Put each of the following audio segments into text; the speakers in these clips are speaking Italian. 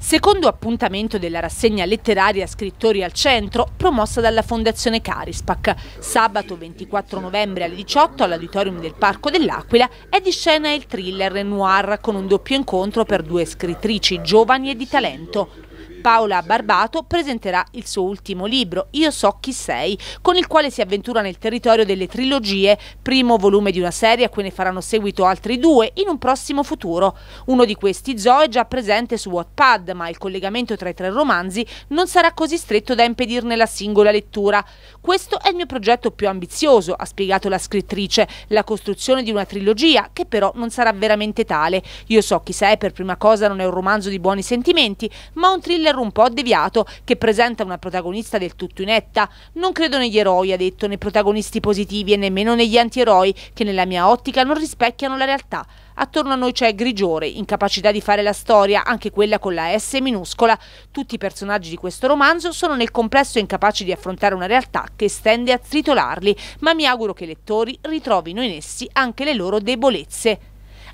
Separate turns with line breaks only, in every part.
Secondo appuntamento della rassegna letteraria Scrittori al Centro, promossa dalla Fondazione Carispac. Sabato 24 novembre alle 18 all'Auditorium del Parco dell'Aquila è di scena il thriller Renoir con un doppio incontro per due scrittrici giovani e di talento. Paola Barbato presenterà il suo ultimo libro, Io so chi sei, con il quale si avventura nel territorio delle trilogie, primo volume di una serie a cui ne faranno seguito altri due in un prossimo futuro. Uno di questi, Zoe, è già presente su Wattpad, ma il collegamento tra i tre romanzi non sarà così stretto da impedirne la singola lettura. Questo è il mio progetto più ambizioso, ha spiegato la scrittrice, la costruzione di una trilogia che però non sarà veramente tale. Io so chi sei per prima cosa non è un romanzo di buoni sentimenti, ma un thriller thriller un po' deviato che presenta una protagonista del tutto inetta. Non credo negli eroi, ha detto, nei protagonisti positivi e nemmeno negli antieroi che nella mia ottica non rispecchiano la realtà. Attorno a noi c'è grigiore, incapacità di fare la storia, anche quella con la S minuscola. Tutti i personaggi di questo romanzo sono nel complesso incapaci di affrontare una realtà che stende a tritolarli, ma mi auguro che i lettori ritrovino in essi anche le loro debolezze.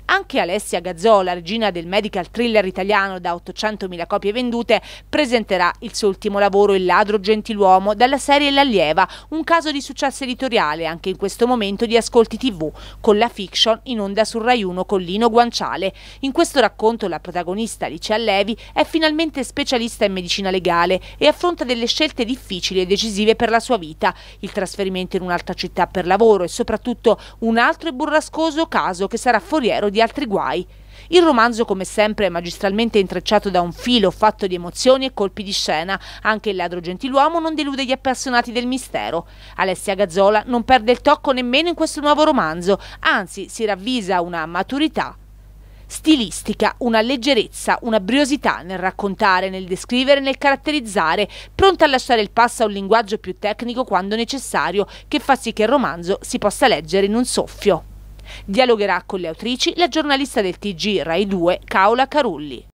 Anche Alessia Gazzò, la regina del medical thriller italiano da 800.000 copie vendute, presenterà il suo ultimo lavoro Il ladro gentiluomo dalla serie L'allieva, un caso di successo editoriale anche in questo momento di ascolti tv, con la fiction in onda sul Rai 1 con Lino Guanciale. In questo racconto la protagonista Alicia Levi è finalmente specialista in medicina legale e affronta delle scelte difficili e decisive per la sua vita, il trasferimento in un'altra città per lavoro e soprattutto un altro e burrascoso caso che sarà foriero di di altri guai. Il romanzo, come sempre, è magistralmente intrecciato da un filo fatto di emozioni e colpi di scena. Anche il ladro gentiluomo non delude gli appassionati del mistero. Alessia Gazzola non perde il tocco nemmeno in questo nuovo romanzo, anzi si ravvisa una maturità stilistica, una leggerezza, una briosità nel raccontare, nel descrivere, nel caratterizzare, pronta a lasciare il passo a un linguaggio più tecnico quando necessario, che fa sì che il romanzo si possa leggere in un soffio. Dialogherà con le autrici la giornalista del TG Rai 2 Caola Carulli.